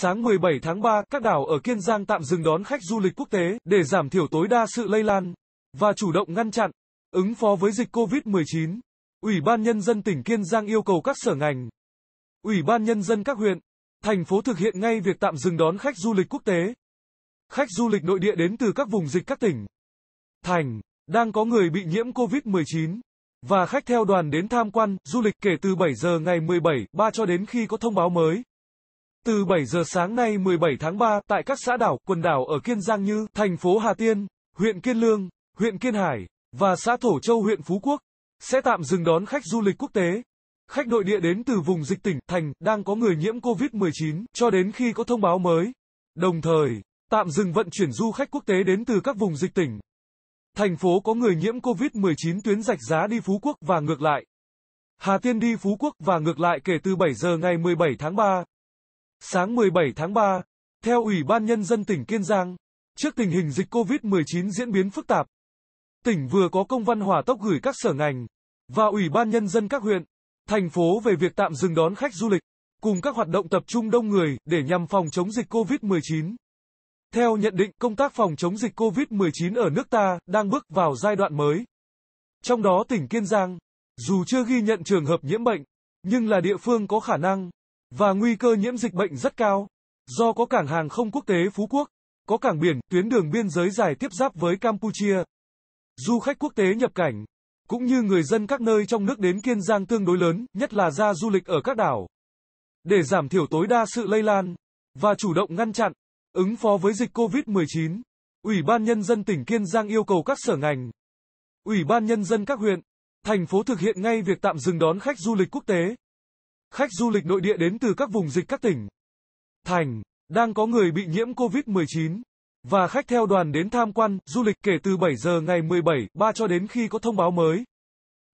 Sáng 17 tháng 3, các đảo ở Kiên Giang tạm dừng đón khách du lịch quốc tế để giảm thiểu tối đa sự lây lan và chủ động ngăn chặn, ứng phó với dịch COVID-19. Ủy ban nhân dân tỉnh Kiên Giang yêu cầu các sở ngành, Ủy ban nhân dân các huyện, thành phố thực hiện ngay việc tạm dừng đón khách du lịch quốc tế. Khách du lịch nội địa đến từ các vùng dịch các tỉnh, thành đang có người bị nhiễm COVID-19 và khách theo đoàn đến tham quan du lịch kể từ 7 giờ ngày 17 3 cho đến khi có thông báo mới. Từ 7 giờ sáng nay 17 tháng 3 tại các xã đảo, quần đảo ở Kiên Giang như thành phố Hà Tiên, huyện Kiên Lương, huyện Kiên Hải và xã Thổ Châu huyện Phú Quốc sẽ tạm dừng đón khách du lịch quốc tế. Khách nội địa đến từ vùng dịch tỉnh, thành đang có người nhiễm COVID-19 cho đến khi có thông báo mới. Đồng thời, tạm dừng vận chuyển du khách quốc tế đến từ các vùng dịch tỉnh. Thành phố có người nhiễm COVID-19 tuyến rạch giá đi Phú Quốc và ngược lại. Hà Tiên đi Phú Quốc và ngược lại kể từ 7 giờ ngày 17 tháng 3. Sáng 17 tháng 3, theo Ủy ban Nhân dân tỉnh Kiên Giang, trước tình hình dịch COVID-19 diễn biến phức tạp, tỉnh vừa có công văn hỏa tốc gửi các sở ngành và Ủy ban Nhân dân các huyện, thành phố về việc tạm dừng đón khách du lịch, cùng các hoạt động tập trung đông người để nhằm phòng chống dịch COVID-19. Theo nhận định, công tác phòng chống dịch COVID-19 ở nước ta đang bước vào giai đoạn mới. Trong đó tỉnh Kiên Giang, dù chưa ghi nhận trường hợp nhiễm bệnh, nhưng là địa phương có khả năng và nguy cơ nhiễm dịch bệnh rất cao. Do có cảng hàng không quốc tế Phú Quốc, có cảng biển, tuyến đường biên giới dài tiếp giáp với Campuchia. Du khách quốc tế nhập cảnh, cũng như người dân các nơi trong nước đến Kiên Giang tương đối lớn, nhất là ra du lịch ở các đảo. Để giảm thiểu tối đa sự lây lan và chủ động ngăn chặn, ứng phó với dịch COVID-19, Ủy ban Nhân dân tỉnh Kiên Giang yêu cầu các sở ngành, Ủy ban Nhân dân các huyện, thành phố thực hiện ngay việc tạm dừng đón khách du lịch quốc tế. Khách du lịch nội địa đến từ các vùng dịch các tỉnh, thành, đang có người bị nhiễm COVID-19. Và khách theo đoàn đến tham quan, du lịch kể từ 7 giờ ngày 17, 3 cho đến khi có thông báo mới.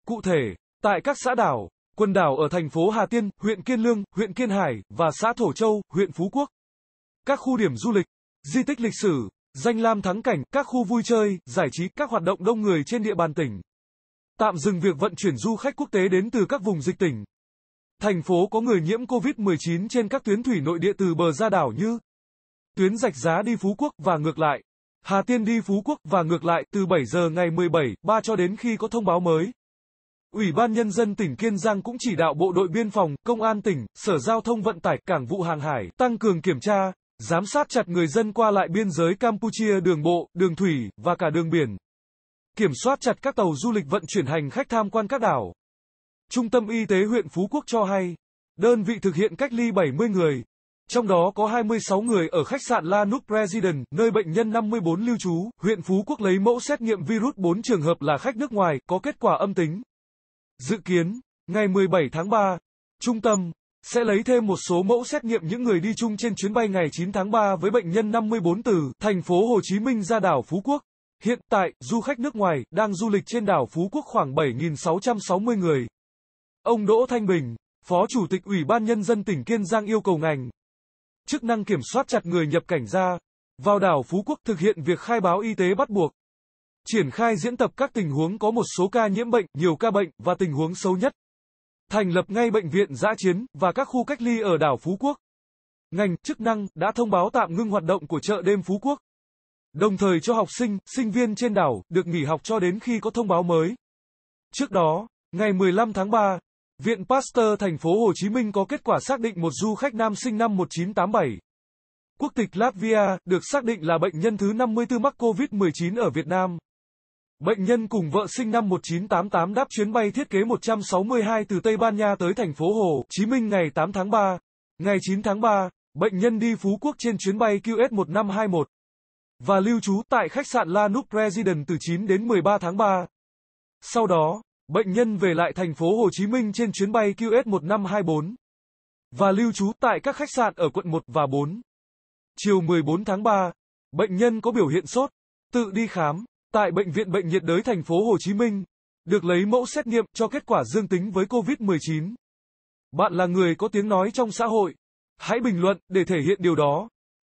Cụ thể, tại các xã đảo, quần đảo ở thành phố Hà Tiên, huyện Kiên Lương, huyện Kiên Hải, và xã Thổ Châu, huyện Phú Quốc. Các khu điểm du lịch, di tích lịch sử, danh lam thắng cảnh, các khu vui chơi, giải trí, các hoạt động đông người trên địa bàn tỉnh. Tạm dừng việc vận chuyển du khách quốc tế đến từ các vùng dịch tỉnh. Thành phố có người nhiễm COVID-19 trên các tuyến thủy nội địa từ bờ ra đảo như tuyến rạch giá đi Phú Quốc và ngược lại, Hà Tiên đi Phú Quốc và ngược lại từ 7 giờ ngày 17, 3 cho đến khi có thông báo mới. Ủy ban Nhân dân tỉnh Kiên Giang cũng chỉ đạo Bộ đội Biên phòng, Công an tỉnh, Sở Giao thông Vận tải, Cảng vụ Hàng hải, tăng cường kiểm tra, giám sát chặt người dân qua lại biên giới Campuchia đường bộ, đường thủy, và cả đường biển. Kiểm soát chặt các tàu du lịch vận chuyển hành khách tham quan các đảo. Trung tâm Y tế huyện Phú Quốc cho hay, đơn vị thực hiện cách ly 70 người, trong đó có 26 người ở khách sạn La Núc President, nơi bệnh nhân 54 lưu trú, huyện Phú Quốc lấy mẫu xét nghiệm virus 4 trường hợp là khách nước ngoài, có kết quả âm tính. Dự kiến, ngày 17 tháng 3, trung tâm sẽ lấy thêm một số mẫu xét nghiệm những người đi chung trên chuyến bay ngày 9 tháng 3 với bệnh nhân 54 từ thành phố Hồ Chí Minh ra đảo Phú Quốc. Hiện tại, du khách nước ngoài đang du lịch trên đảo Phú Quốc khoảng 7.660 người. Ông Đỗ Thanh Bình, Phó Chủ tịch Ủy ban Nhân dân tỉnh Kiên Giang yêu cầu ngành, chức năng kiểm soát chặt người nhập cảnh ra, vào đảo Phú Quốc thực hiện việc khai báo y tế bắt buộc, triển khai diễn tập các tình huống có một số ca nhiễm bệnh, nhiều ca bệnh và tình huống xấu nhất, thành lập ngay bệnh viện giã chiến và các khu cách ly ở đảo Phú Quốc. Ngành, chức năng đã thông báo tạm ngưng hoạt động của chợ đêm Phú Quốc, đồng thời cho học sinh, sinh viên trên đảo được nghỉ học cho đến khi có thông báo mới. Trước đó, ngày 15 tháng 3, Viện Pasteur thành phố Hồ Chí Minh có kết quả xác định một du khách nam sinh năm 1987. Quốc tịch Latvia được xác định là bệnh nhân thứ 54 mắc COVID-19 ở Việt Nam. Bệnh nhân cùng vợ sinh năm 1988 đáp chuyến bay thiết kế 162 từ Tây Ban Nha tới thành phố Hồ Chí Minh ngày 8 tháng 3. Ngày 9 tháng 3, bệnh nhân đi Phú Quốc trên chuyến bay QS1521 và lưu trú tại khách sạn La Nook President từ 9 đến 13 tháng 3. Sau đó, bệnh nhân về lại thành phố Hồ Chí Minh trên chuyến bay QS1524 và lưu trú tại các khách sạn ở quận 1 và 4. Chiều 14 tháng 3, bệnh nhân có biểu hiện sốt, tự đi khám tại bệnh viện bệnh nhiệt đới thành phố Hồ Chí Minh, được lấy mẫu xét nghiệm cho kết quả dương tính với COVID-19. Bạn là người có tiếng nói trong xã hội, hãy bình luận để thể hiện điều đó.